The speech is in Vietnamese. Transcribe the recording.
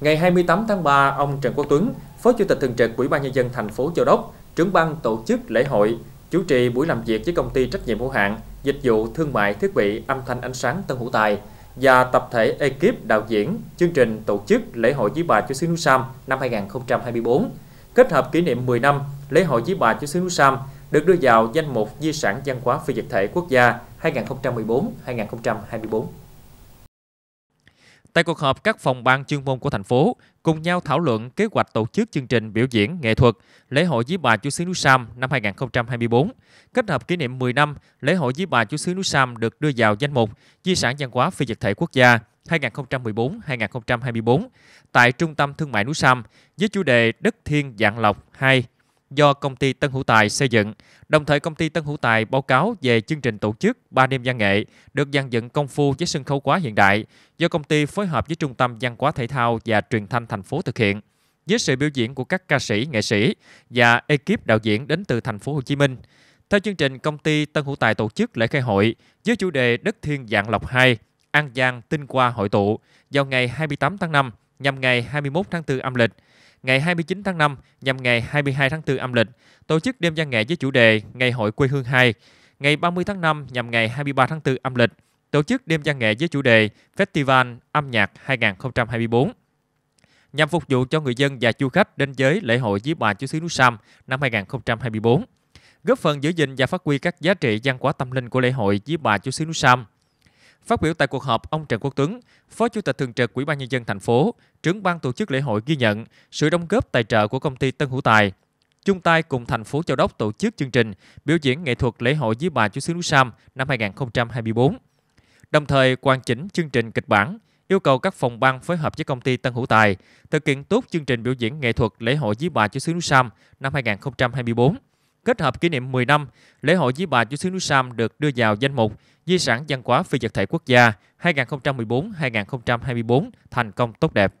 Ngày 28 tháng 3, ông Trần Quốc Tuấn, Phó Chủ tịch thường trực Ủy ban nhân dân thành phố Châu Đốc, trưởng ban tổ chức lễ hội, chủ trì buổi làm việc với công ty trách nhiệm hữu hạn dịch vụ thương mại thiết bị âm thanh ánh sáng Tân Hữu Tài và tập thể ekip đạo diễn chương trình tổ chức lễ hội với bà Chúa xứ Núi Sam năm 2024 kết hợp kỷ niệm 10 năm lễ hội với bà Chúa xứ Núi Sam được đưa vào danh mục di sản văn hóa phi vật thể quốc gia 2014-2024. Tại cuộc họp, các phòng ban chuyên môn của thành phố cùng nhau thảo luận kế hoạch tổ chức chương trình biểu diễn nghệ thuật Lễ hội Dí bà Chúa xứ Núi Sam năm 2024, kết hợp kỷ niệm 10 năm Lễ hội Dí bà Chúa xứ Núi Sam được đưa vào danh mục Di sản văn hóa phi vật thể quốc gia 2014-2024 tại Trung tâm Thương mại Núi Sam với chủ đề Đất Thiên Dạng Lộc 2 do công ty Tân Hữu Tài xây dựng. Đồng thời công ty Tân Hữu Tài báo cáo về chương trình tổ chức ba đêm văn nghệ được dàn dựng công phu với sân khấu quá hiện đại do công ty phối hợp với Trung tâm Văn hóa Thể thao và Truyền thanh thành phố thực hiện. Với sự biểu diễn của các ca sĩ, nghệ sĩ và ekip đạo diễn đến từ thành phố Hồ Chí Minh. Theo chương trình, công ty Tân Hữu Tài tổ chức lễ khai hội với chủ đề Đất Thiên Dạng Lộc 2, An Giang Tinh Qua Hội Tụ vào ngày 28 tháng 5 nhằm ngày 21 tháng 4 âm lịch ngày 29 tháng 5 nhằm ngày 22 tháng 4 âm lịch, tổ chức đêm văn nghệ với chủ đề Ngày hội quê hương 2, ngày 30 tháng 5 nhằm ngày 23 tháng 4 âm lịch, tổ chức đêm văn nghệ với chủ đề Festival âm nhạc 2024 nhằm phục vụ cho người dân và du khách đến giới lễ hội dưới Bà Chúa xứ Núi Sam năm 2024, góp phần giữ gìn và phát huy các giá trị văn hóa tâm linh của lễ hội dưới Bà Chúa xứ Núi Sam. Phát biểu tại cuộc họp, ông Trần Quốc Tuấn, Phó Chủ tịch thường trực Ủy ban nhân dân thành phố, trưởng ban tổ chức lễ hội ghi nhận sự đóng góp tài trợ của công ty Tân Hữu Tài chung tay cùng thành phố Châu Đốc tổ chức chương trình biểu diễn nghệ thuật lễ hội dưới bà Chúa xứ núi Sam năm 2024. Đồng thời hoàn chỉnh chương trình kịch bản, yêu cầu các phòng ban phối hợp với công ty Tân Hữu Tài thực hiện tốt chương trình biểu diễn nghệ thuật lễ hội dưới bà Chúa xứ núi Sam năm 2024 kết hợp kỷ niệm 10 năm lễ hội Dí Bà Chúa xứ núi Sam được đưa vào danh mục Di sản văn hóa phi vật thể quốc gia 2014-2024 thành công tốt đẹp.